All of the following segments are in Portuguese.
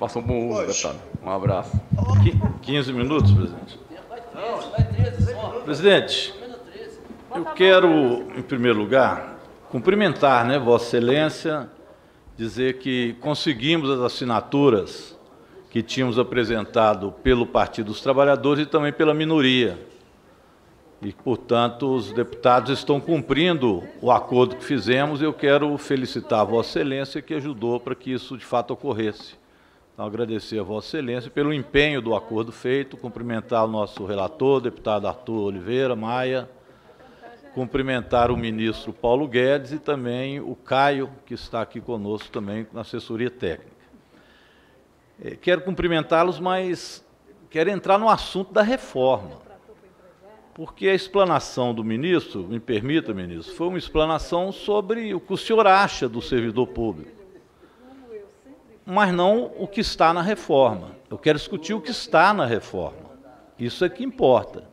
Faça um bom uso, deputado. Um abraço. 15 minutos, presidente. Presidente, eu quero, em primeiro lugar, cumprimentar né, Vossa Excelência, dizer que conseguimos as assinaturas que tínhamos apresentado pelo Partido dos Trabalhadores e também pela minoria. E, portanto, os deputados estão cumprindo o acordo que fizemos e eu quero felicitar Vossa Excelência que ajudou para que isso de fato ocorresse. Então, agradecer a Vossa Excelência pelo empenho do acordo feito, cumprimentar o nosso relator, deputado Arthur Oliveira Maia, cumprimentar o ministro Paulo Guedes e também o Caio, que está aqui conosco também na assessoria técnica. É, quero cumprimentá-los, mas quero entrar no assunto da reforma. Porque a explanação do ministro, me permita, ministro, foi uma explanação sobre o que o senhor acha do servidor público mas não o que está na reforma. Eu quero discutir o que está na reforma. Isso é que importa.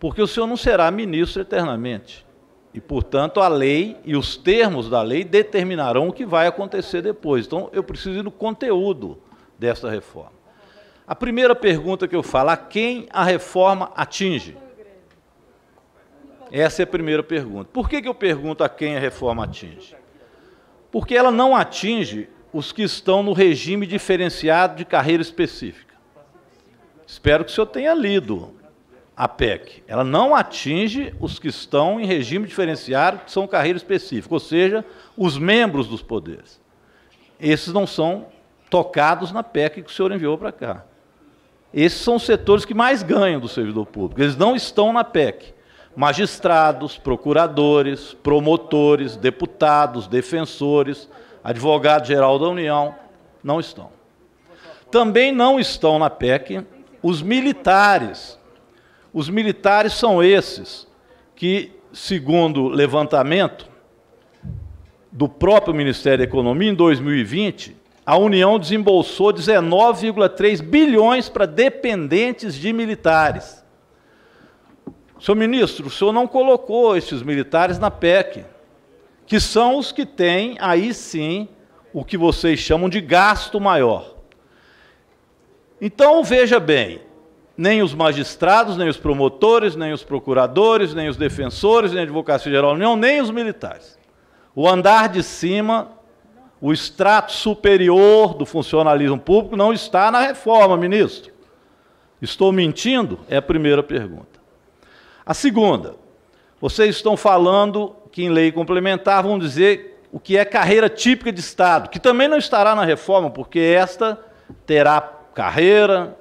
Porque o senhor não será ministro eternamente. E, portanto, a lei e os termos da lei determinarão o que vai acontecer depois. Então, eu preciso ir no conteúdo dessa reforma. A primeira pergunta que eu falo, a quem a reforma atinge? Essa é a primeira pergunta. Por que, que eu pergunto a quem a reforma atinge? Porque ela não atinge os que estão no regime diferenciado de carreira específica. Espero que o senhor tenha lido a PEC. Ela não atinge os que estão em regime diferenciado, que são carreira específica, ou seja, os membros dos poderes. Esses não são tocados na PEC que o senhor enviou para cá. Esses são os setores que mais ganham do servidor público. Eles não estão na PEC. Magistrados, procuradores, promotores, deputados, defensores, advogado-geral da União, não estão. Também não estão na PEC os militares. Os militares são esses que, segundo levantamento do próprio Ministério da Economia, em 2020, a União desembolsou 19,3 bilhões para dependentes de militares. Senhor ministro, o senhor não colocou esses militares na PEC que são os que têm aí sim o que vocês chamam de gasto maior. Então veja bem, nem os magistrados, nem os promotores, nem os procuradores, nem os defensores, nem a Advocacia Geral da União, nem os militares. O andar de cima, o extrato superior do funcionalismo público não está na reforma, ministro. Estou mentindo? É a primeira pergunta. A segunda, vocês estão falando que em lei complementar vão dizer o que é carreira típica de Estado, que também não estará na reforma, porque esta terá carreira,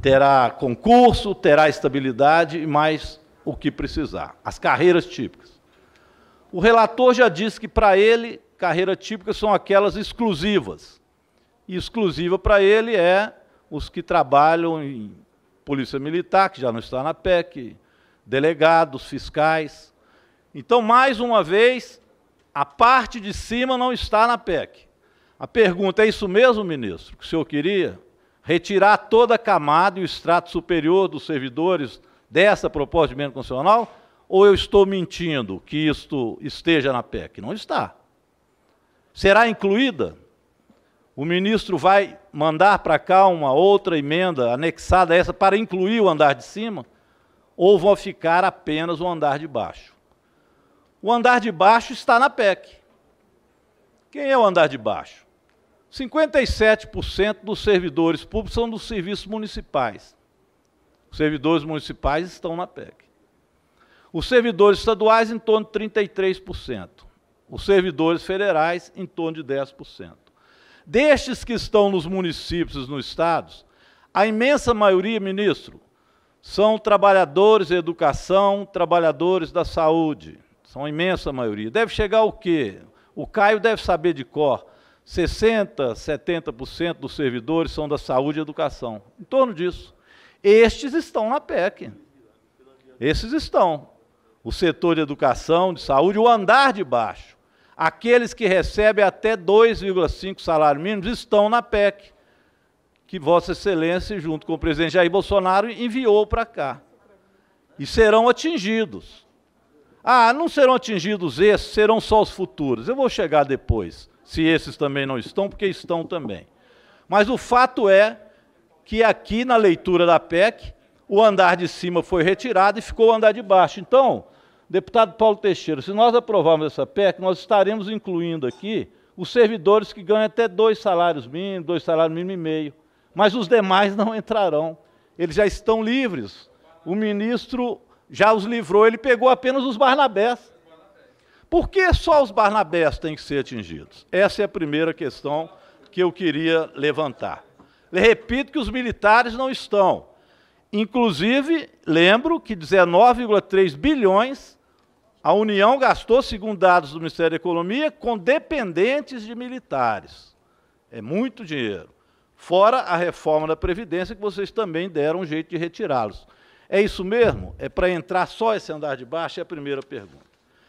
terá concurso, terá estabilidade e mais o que precisar. As carreiras típicas. O relator já disse que, para ele, carreira típica são aquelas exclusivas. E exclusiva para ele é os que trabalham em Polícia Militar, que já não está na PEC, delegados, fiscais, então, mais uma vez, a parte de cima não está na PEC. A pergunta é isso mesmo, ministro, que o senhor queria? Retirar toda a camada e o extrato superior dos servidores dessa proposta de emenda constitucional? Ou eu estou mentindo que isto esteja na PEC? Não está. Será incluída? O ministro vai mandar para cá uma outra emenda anexada a essa para incluir o andar de cima? Ou vão ficar apenas o andar de baixo? O andar de baixo está na PEC. Quem é o andar de baixo? 57% dos servidores públicos são dos serviços municipais. Os servidores municipais estão na PEC. Os servidores estaduais, em torno de 33%. Os servidores federais, em torno de 10%. Destes que estão nos municípios e nos estados, a imensa maioria, ministro, são trabalhadores da educação, trabalhadores da saúde são a imensa maioria. Deve chegar o quê? O Caio deve saber de cor. 60%, 70% dos servidores são da saúde e educação. Em torno disso. Estes estão na PEC. Esses estão. O setor de educação, de saúde, o andar de baixo. Aqueles que recebem até 2,5 salários mínimos estão na PEC, que Vossa Excelência, junto com o presidente Jair Bolsonaro, enviou para cá. E serão atingidos. Ah, não serão atingidos esses, serão só os futuros. Eu vou chegar depois, se esses também não estão, porque estão também. Mas o fato é que aqui na leitura da PEC, o andar de cima foi retirado e ficou o andar de baixo. Então, deputado Paulo Teixeira, se nós aprovarmos essa PEC, nós estaremos incluindo aqui os servidores que ganham até dois salários mínimos, dois salários mínimos e meio. Mas os demais não entrarão. Eles já estão livres. O ministro já os livrou, ele pegou apenas os Barnabés. Por que só os Barnabés têm que ser atingidos? Essa é a primeira questão que eu queria levantar. Repito que os militares não estão. Inclusive, lembro que 19,3 bilhões a União gastou, segundo dados do Ministério da Economia, com dependentes de militares. É muito dinheiro. Fora a reforma da Previdência, que vocês também deram um jeito de retirá-los. É isso mesmo? É para entrar só esse andar de baixo? É a primeira pergunta.